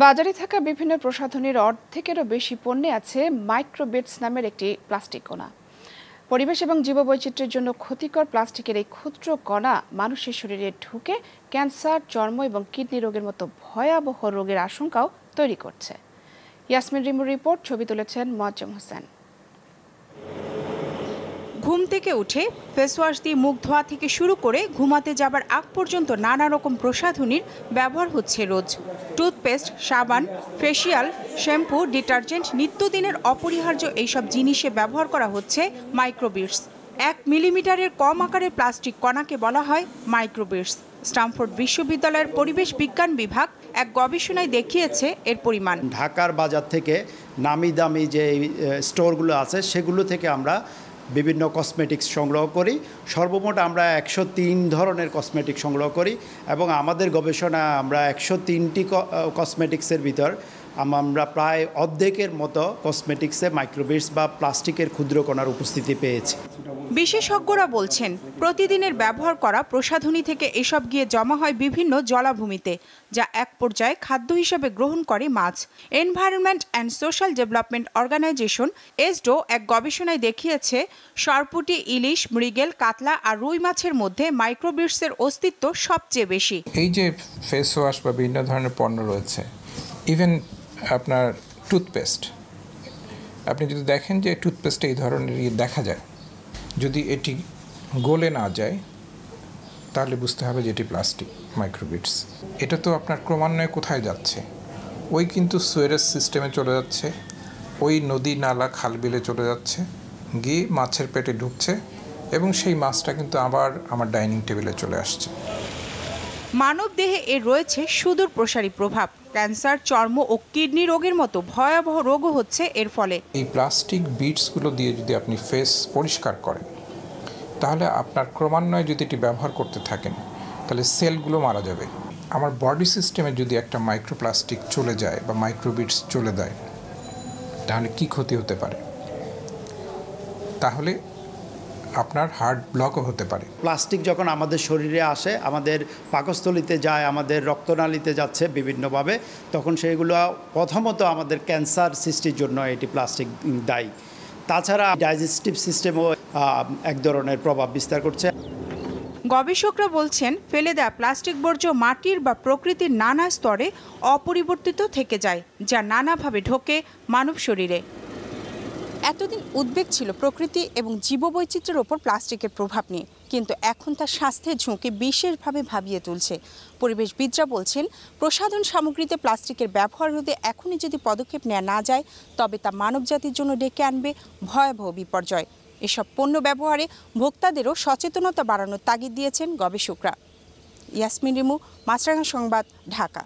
বাজারে থাকা বিভিন্ন প্রসাধনীর অর্ধেকেরও বেশি পণ্যে আছে মাইক্রোবিটস নামের একটি প্লাস্টিক কণা পরিবেশ এবং জীববৈচিত্র্যের জন্য ক্ষতিকর প্লাস্টিকের এই ক্ষুদ্র কণা মানুষের শরীরে ঢুকে ক্যান্সার চর্ম এবং কিডনি রোগের মতো ভয়াবহ রোগের আশঙ্কাও তৈরি করছে ইয়াসমিন রিমুর রিপোর্ট ছবি তুলেছেন মোয়াজ্জম হোসেন ঘুম থেকে উঠে ফেসওয়াশ দিয়ে মুখ ধোয়া থেকে শুরু করে ঘুমাতে যাবার আগ পর্যন্ত নানা রকম প্রসাধনীর ব্যবহার হচ্ছে রোজ টুথপেস্ট সাবান ফেসিয়াল শ্যাম্পু ডিটারজেন্ট নিত্যদিনের অপরিহার্য এইসব জিনিসে ব্যবহার করা হচ্ছে মাইক্রোবিটস এক মিলিমিটারের কম আকারের প্লাস্টিক কণাকে বলা হয় মাইক্রোবিটস স্টামফোর্ড বিশ্ববিদ্যালয়ের পরিবেশ বিজ্ঞান বিভাগ এক গবেষণায় দেখিয়েছে এর পরিমাণ ঢাকার বাজার থেকে নামি দামি যে স্টোরগুলো আছে সেগুলো থেকে আমরা বিভিন্ন কসমেটিক্স সংগ্রহ করি সর্বমোট আমরা একশো তিন ধরনের কসমেটিক সংগ্রহ করি এবং আমাদের গবেষণা আমরা একশো তিনটি কসমেটিক্সের ভিতর আমরা প্রায় অর্ধেকের মতো কসমেটিক্সে মাইক্রোবিটস বা প্লাস্টিকের ক্ষুদ্র কণার উপস্থিতি পেয়েছি বিশেষজ্ঞরা বলছেন প্রতিদিনের ব্যবহার করা প্রসাধনী থেকে এসব গিয়ে জমা হয় বিভিন্ন জলাভূমিতে যা এক পর্যায়ে খাদ্য হিসেবে গ্রহণ করে মাছ environment and social development organization ESDO এক গবেষণায় দেখিয়েছে সরপুটি ইলিশ মৃগেল কাতলা আর রুই মাছের মধ্যে মাইক্রোবিটসের অস্তিত্ব সবচেয়ে বেশি এই যে ফেস ওয়াশ বা বিভিন্ন ধরনের পণ্য রয়েছে ইভেন আপনার টুথপেস্ট আপনি যদি দেখেন যে টুথপেস্টে এই ধরনের ইয়ে দেখা যায় যদি এটি গলে না যায় তাহলে বুঝতে হবে যে এটি প্লাস্টিক মাইক্রোবিটস এটা তো আপনার ক্রমান্বয়ে কোথায় যাচ্ছে ওই কিন্তু সুয়েরেজ সিস্টেমে চলে যাচ্ছে ওই নদী নালা খাল বিলে চলে যাচ্ছে গিয়ে মাছের পেটে ঢুকছে এবং সেই মাছটা কিন্তু আবার আমার ডাইনিং টেবিলে চলে আসছে মানব দেহে এর রয়েছে সুদূর প্রসারী প্রভাব ক্যান্সার চর্ম ও কিডনি রোগের মতো ভয়াবহ রোগও হচ্ছে এর ফলে এই প্লাস্টিক বিটসগুলো দিয়ে যদি আপনি ফেস পরিষ্কার করেন তাহলে আপনার ক্রমান্বয়ে যদি এটি ব্যবহার করতে থাকেন তাহলে সেলগুলো মারা যাবে আমার বডি সিস্টেমে যদি একটা মাইক্রোপ্লাস্টিক চলে যায় বা মাইক্রোবিটস চলে যায় তাহলে কি ক্ষতি হতে পারে তাহলে আপনার হার্ট ব্লকও হতে পারে প্লাস্টিক যখন আমাদের শরীরে আসে আমাদের পাকস্থলিতে যায় আমাদের রক্তনালীতে যাচ্ছে বিভিন্নভাবে তখন সেগুলো প্রথমত আমাদের ক্যান্সার সৃষ্টির জন্য এটি প্লাস্টিক দায়ী তাছাড়া ডাইজেস্টিভ সিস্টেমও এক ধরনের প্রভাব বিস্তার করছে গবেষকরা বলছেন ফেলে দেওয়া প্লাস্টিক বর্জ্য মাটির বা প্রকৃতির নানা স্তরে অপরিবর্তিত থেকে যায় যা নানাভাবে ঢোকে মানব শরীরে এতদিন উদ্বেগ ছিল প্রকৃতি এবং জীববৈচিত্র্যের ওপর প্লাস্টিকের প্রভাব নিয়ে কিন্তু এখন তার স্বাস্থ্যের ঝুঁকি বিশেষভাবে ভাবিয়ে তুলছে পরিবেশবিদরা বলছেন প্রসাধন সামগ্রীতে প্লাস্টিকের ব্যবহার রোধে এখনই যদি পদক্ষেপ নেওয়া না যায় তবে তা মানব জাতির জন্য ডেকে আনবে ভয়াবহ বিপর্যয় এসব পণ্য ব্যবহারে ভোক্তাদেরও সচেতনতা বাড়ানোর তাগিদ দিয়েছেন গবেষকরা ইয়াসমিন রিমু মাছরাঙা সংবাদ ঢাকা